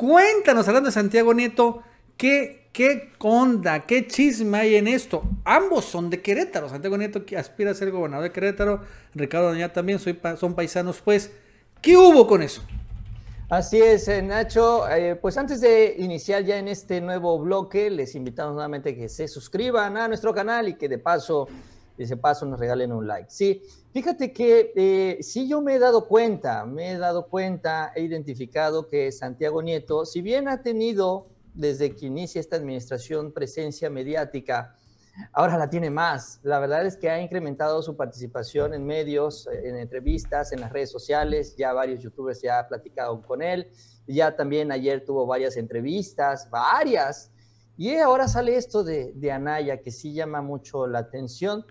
Cuéntanos, hablando de Santiago Nieto, ¿qué, qué onda, qué chisme hay en esto? Ambos son de Querétaro. Santiago Nieto aspira a ser gobernador de Querétaro, Ricardo Doña también soy son paisanos, pues. ¿Qué hubo con eso? Así es, eh, Nacho. Eh, pues antes de iniciar ya en este nuevo bloque, les invitamos nuevamente que se suscriban a nuestro canal y que de paso si paso nos regalen un like. Sí, fíjate que eh, si yo me he dado cuenta, me he dado cuenta, he identificado que Santiago Nieto, si bien ha tenido desde que inicia esta administración presencia mediática, ahora la tiene más. La verdad es que ha incrementado su participación en medios, en entrevistas, en las redes sociales, ya varios youtubers ya han platicado con él, ya también ayer tuvo varias entrevistas, varias. Y ahora sale esto de, de, Anaya, que sí llama mucho la atención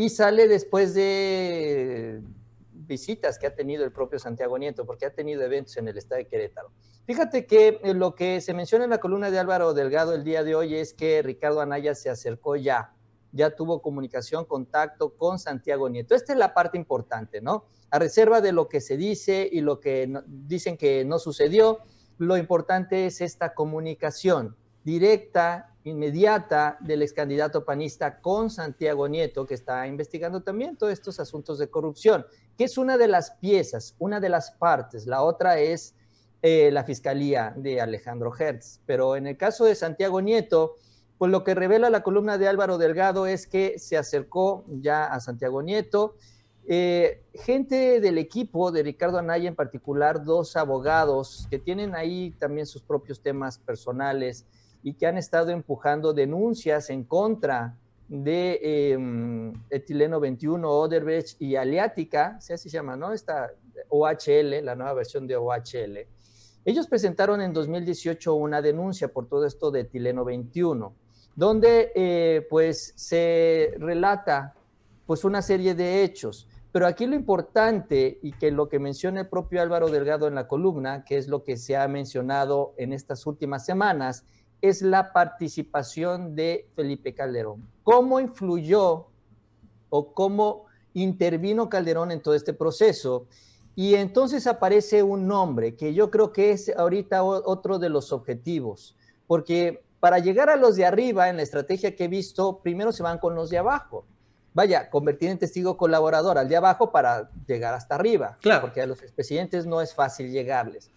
y sale después de visitas que ha tenido el propio Santiago Nieto, porque ha tenido eventos en el estado de Querétaro. Fíjate que eh, lo que se menciona en la columna de Álvaro Delgado el día de hoy es que Ricardo Anaya se acercó ya, ya tuvo comunicación, contacto con Santiago Nieto. Esta es la parte importante, ¿no? A reserva de lo que se dice y lo que dicen que no sucedió, lo importante es esta comunicación directa inmediata del ex candidato panista con Santiago Nieto, que está investigando también todos estos asuntos de corrupción, que es una de las piezas, una de las partes. La otra es eh, la fiscalía de Alejandro Hertz. Pero en el caso de Santiago Nieto, pues lo que revela la columna de Álvaro Delgado es que se acercó ya a Santiago Nieto. Eh, gente del equipo de Ricardo Anaya, en particular dos abogados que tienen ahí también sus propios temas personales y que han estado empujando denuncias en contra de em, etileno 21, Oderbech y Aliática, si así se llama, ¿no? Esta OHL, la nueva versión de OHL. Ellos presentaron en 2018 una denuncia por todo esto de etileno 21, donde eh, pues se relata pues una serie de hechos. Pero aquí lo importante y que lo que menciona el propio Álvaro Delgado en la columna, que es lo que se ha mencionado en estas últimas semanas, es la participación de Felipe Calderón. ¿Cómo influyó o cómo intervino Calderón en todo este proceso? Y entonces aparece un nombre que yo creo que es ahorita otro de los objetivos, porque para llegar a los de arriba en la estrategia que he visto, primero se van con los de abajo. Vaya, convertir en testigo colaborador al de abajo para llegar hasta arriba, claro. porque a los presidentes no es fácil llegarles.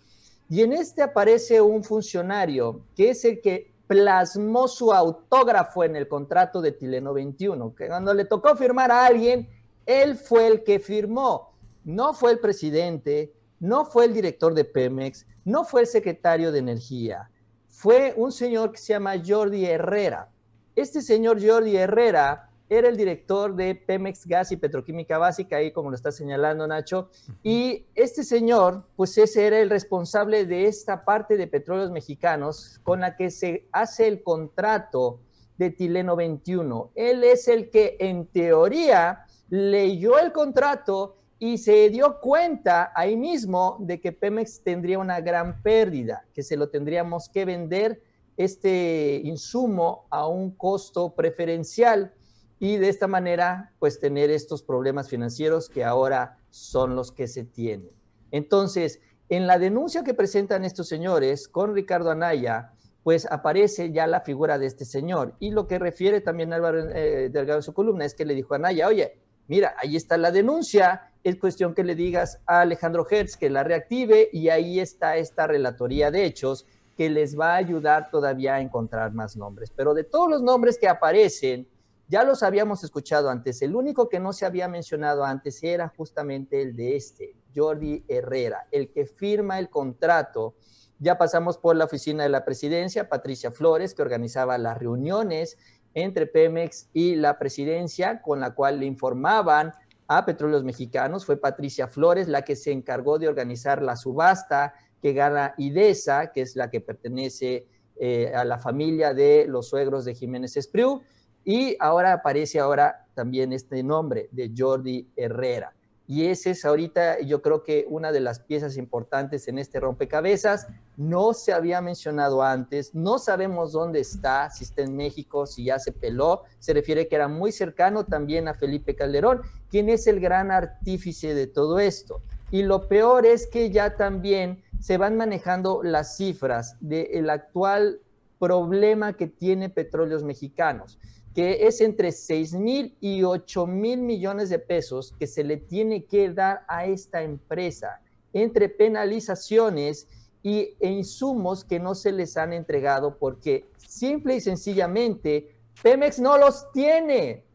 Y en este aparece un funcionario que es el que plasmó su autógrafo en el contrato de Tileno 21, que cuando le tocó firmar a alguien, él fue el que firmó, no fue el presidente, no fue el director de Pemex, no fue el secretario de Energía, fue un señor que se llama Jordi Herrera. Este señor Jordi Herrera era el director de Pemex Gas y Petroquímica Básica, ahí como lo está señalando Nacho, y este señor, pues ese era el responsable de esta parte de petróleos mexicanos con la que se hace el contrato de Tileno 21. Él es el que en teoría leyó el contrato y se dio cuenta ahí mismo de que Pemex tendría una gran pérdida, que se lo tendríamos que vender este insumo a un costo preferencial y de esta manera pues tener estos problemas financieros que ahora son los que se tienen. Entonces, en la denuncia que presentan estos señores con Ricardo Anaya, pues aparece ya la figura de este señor. Y lo que refiere también Álvaro eh, Delgado en su columna es que le dijo a Anaya, oye, mira, ahí está la denuncia, es cuestión que le digas a Alejandro Hertz que la reactive y ahí está esta relatoría de hechos que les va a ayudar todavía a encontrar más nombres. Pero de todos los nombres que aparecen, ya los habíamos escuchado antes. El único que no se había mencionado antes era justamente el de este, Jordi Herrera, el que firma el contrato. Ya pasamos por la oficina de la presidencia, Patricia Flores, que organizaba las reuniones entre Pemex y la presidencia, con la cual le informaban a Petróleos Mexicanos. Fue Patricia Flores la que se encargó de organizar la subasta que gana IDESA, que es la que pertenece eh, a la familia de los suegros de Jiménez Espriu. Y ahora aparece ahora también este nombre de Jordi Herrera. Y ese es ahorita, yo creo que una de las piezas importantes en este rompecabezas. No se había mencionado antes, no sabemos dónde está, si está en México, si ya se peló. Se refiere que era muy cercano también a Felipe Calderón, quien es el gran artífice de todo esto. Y lo peor es que ya también se van manejando las cifras del actual problema que tiene Petróleos Mexicanos que es entre 6 mil y 8 mil millones de pesos que se le tiene que dar a esta empresa, entre penalizaciones y e insumos que no se les han entregado porque simple y sencillamente Pemex no los tiene.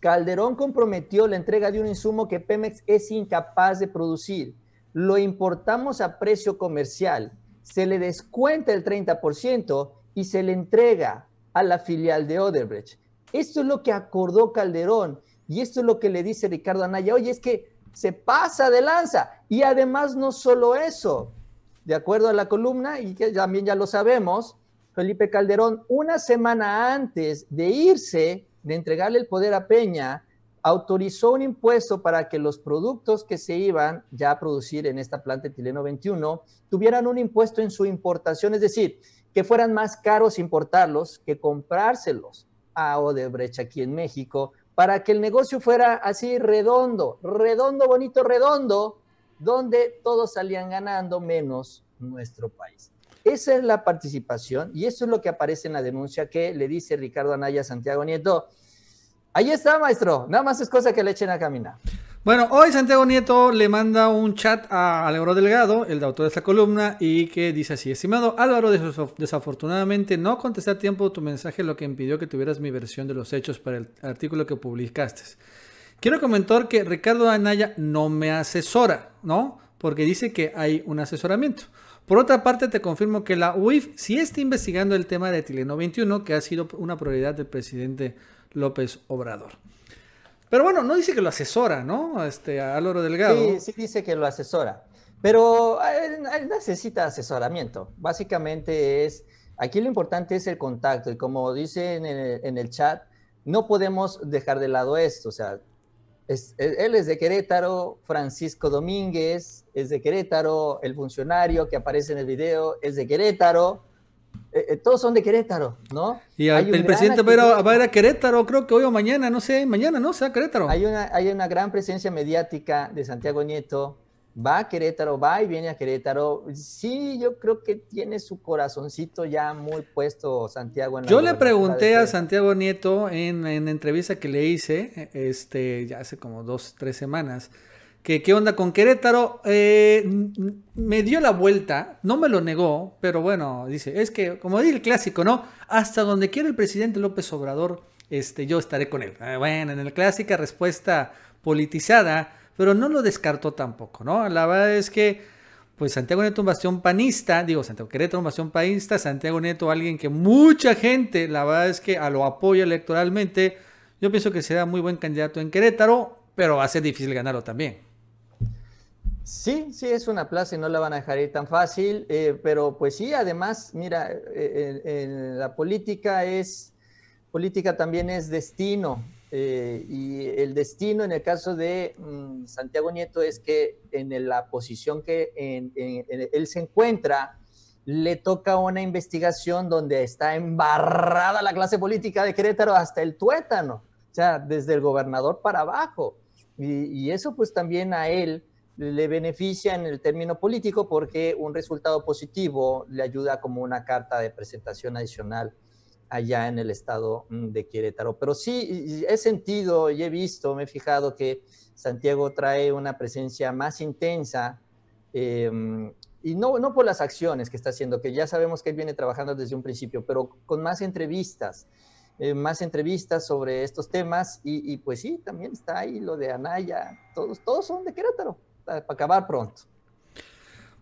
Calderón comprometió la entrega de un insumo que Pemex es incapaz de producir. Lo importamos a precio comercial, se le descuenta el 30% y se le entrega a la filial de Odebrecht. Esto es lo que acordó Calderón y esto es lo que le dice Ricardo Anaya. Oye, es que se pasa de lanza. Y además no solo eso, de acuerdo a la columna, y que también ya lo sabemos, Felipe Calderón, una semana antes de irse, de entregarle el poder a Peña, autorizó un impuesto para que los productos que se iban ya a producir en esta planta etileno 21 tuvieran un impuesto en su importación, es decir, que fueran más caros importarlos que comprárselos a Odebrecht aquí en México para que el negocio fuera así redondo, redondo, bonito, redondo, donde todos salían ganando menos nuestro país. Esa es la participación y eso es lo que aparece en la denuncia que le dice Ricardo Anaya Santiago Nieto. Ahí está, maestro, nada más es cosa que le echen a caminar. Bueno, hoy Santiago Nieto le manda un chat a Álvaro Delgado, el autor de esta columna, y que dice así, estimado Álvaro, desafortunadamente no contesté a tiempo tu mensaje, lo que impidió que tuvieras mi versión de los hechos para el artículo que publicaste. Quiero comentar que Ricardo Anaya no me asesora, ¿no? Porque dice que hay un asesoramiento. Por otra parte, te confirmo que la UIF sí está investigando el tema de Tileno 21, que ha sido una prioridad del presidente López Obrador. Pero bueno, no dice que lo asesora, ¿no? Este, a Loro Delgado. Sí, sí dice que lo asesora. Pero él, necesita asesoramiento. Básicamente es, aquí lo importante es el contacto. Y como dice en el, chat, no podemos dejar de lado esto. O sea, él es de Querétaro, Francisco Domínguez es de Querétaro, el funcionario que aparece en el video es de Querétaro. Eh, eh, todos son de Querétaro, ¿no? Y el presidente va, a, ir a Querétaro, creo que hoy o mañana, no sé, mañana, ¿no? Sea Querétaro. Hay una, hay una gran presencia mediática de Santiago Nieto, va a Querétaro, va y viene a Querétaro. Sí, yo creo que tiene su corazoncito ya muy puesto Santiago. yo le pregunté a Santiago Nieto en, la entrevista que le hice, este, ya hace como dos, tres semanas, qué onda con Querétaro. Eh, me dio la vuelta, no me lo negó, pero bueno, dice, es que, como dice el clásico, ¿no? Hasta donde quiera el presidente López Obrador, este, yo estaré con él. Eh, bueno, en el clásica respuesta politizada, pero no lo descartó tampoco, ¿no? La verdad es que, pues Santiago Neto, un bastión panista, digo, Santiago Querétaro, un bastión panista, Santiago Neto, alguien que mucha gente, la verdad es que a lo apoya electoralmente. Yo pienso que será muy buen candidato en Querétaro, pero va a ser difícil ganarlo también. Sí, sí, es una plaza y no la van a dejar ir tan fácil, eh, pero pues sí, además, mira, eh, eh, la política es, política también es destino, y el destino en el caso de mm, Santiago Nieto es que en la posición que él se encuentra, le toca una investigación donde está embarrada la clase política de Querétaro hasta el tuétano, o sea, desde el gobernador para abajo, y, y eso pues también a él le beneficia en el término político porque un resultado positivo le ayuda como una carta de presentación adicional allá en el estado mm, de Querétaro. Pero sí he sentido y he visto, me he fijado que Santiago trae una presencia más intensa em, y no, no por las acciones que está haciendo, que ya sabemos que él viene trabajando desde un principio, pero con más entrevistas, eh, más entrevistas sobre estos temas y, y, pues sí, también está ahí lo de Anaya, todos, todos son de Querétaro. Eh, para acabar pronto.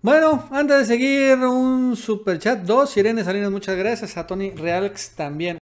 Bueno, antes de seguir, un super chat. Dos, Irene Salinas, muchas gracias. A Tony Realx también.